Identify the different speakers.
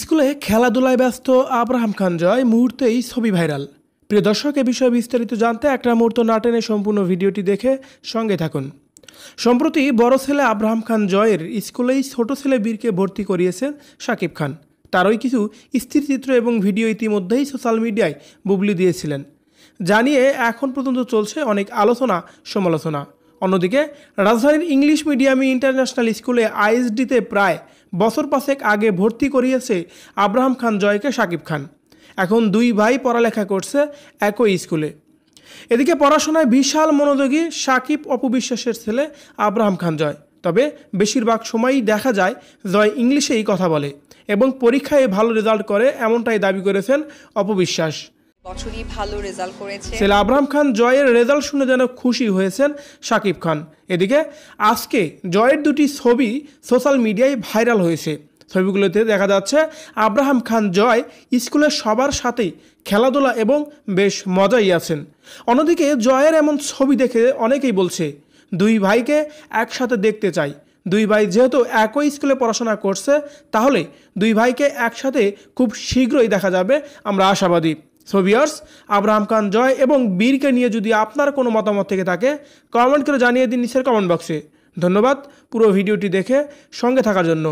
Speaker 1: স্কুলে খেলাধুলায় ব্যস্ত আব্রাহাম খান জয় মুহূর্তেই ছবি ভাইরাল প্রিয় দর্শক এ বিষয়ে বিস্তারিত জানতে একটা মুহূর্ত নাটেনে সম্পূর্ণ ভিডিওটি দেখে সঙ্গে থাকুন সম্প্রতি বড় ছেলে আব্রাহাম খান জয়ের স্কুলেই ছোট ছেলে বীরকে ভর্তি করিয়েছেন শাকিব খান তারই কিছু স্থিরচিত্র এবং ভিডিও ইতিমধ্যেই সোশ্যাল মিডিয়ায় বুবলি দিয়েছিলেন জানিয়ে এখন পর্যন্ত চলছে অনেক আলোচনা সমালোচনা অন্যদিকে রাজধানীর ইংলিশ মিডিয়াম ইন্টারন্যাশনাল স্কুলে আইএসডিতে প্রায় বছর পাঁচেক আগে ভর্তি করিয়েছে আব্রাহাম খান জয়কে সাকিব খান এখন দুই ভাই পড়ালেখা করছে একই স্কুলে এদিকে পড়াশোনায় বিশাল মনোযোগী সাকিব অপবিশ্বাসের ছেলে আব্রাহাম খান জয় তবে বেশিরভাগ সময়ই দেখা যায় জয় ইংলিশেই কথা বলে এবং পরীক্ষায় ভালো রেজাল্ট করে এমনটাই দাবি করেছেন অপবিশ্বাস
Speaker 2: বছরই ভালো রেজাল্ট করেছে ছেলে আবরাম
Speaker 1: খান জয়ের রেজাল্ট শুনে যেন খুশি হয়েছেন শাকিব খান এদিকে আজকে জয়ের দুটি ছবি সোশ্যাল মিডিয়ায় ভাইরাল হয়েছে ছবিগুলোতে দেখা যাচ্ছে আব্রাহাম খান জয় স্কুলের সবার সাথেই খেলাধুলা এবং বেশ মজাই আছেন অন্যদিকে জয়ের এমন ছবি দেখে অনেকেই বলছে দুই ভাইকে একসাথে দেখতে চাই দুই ভাই যেহেতু একই স্কুলে পড়াশোনা করছে তাহলে দুই ভাইকে একসাথে খুব শীঘ্রই দেখা যাবে আমরা আশাবাদী সো ভিওর্স আব্রাহাম খান জয় এবং বীরকে নিয়ে যদি আপনার কোনো মতামত থেকে থাকে কমেন্ট করে জানিয়ে দিন নিচের কমেন্ট বক্সে ধন্যবাদ পুরো ভিডিওটি দেখে সঙ্গে থাকার জন্য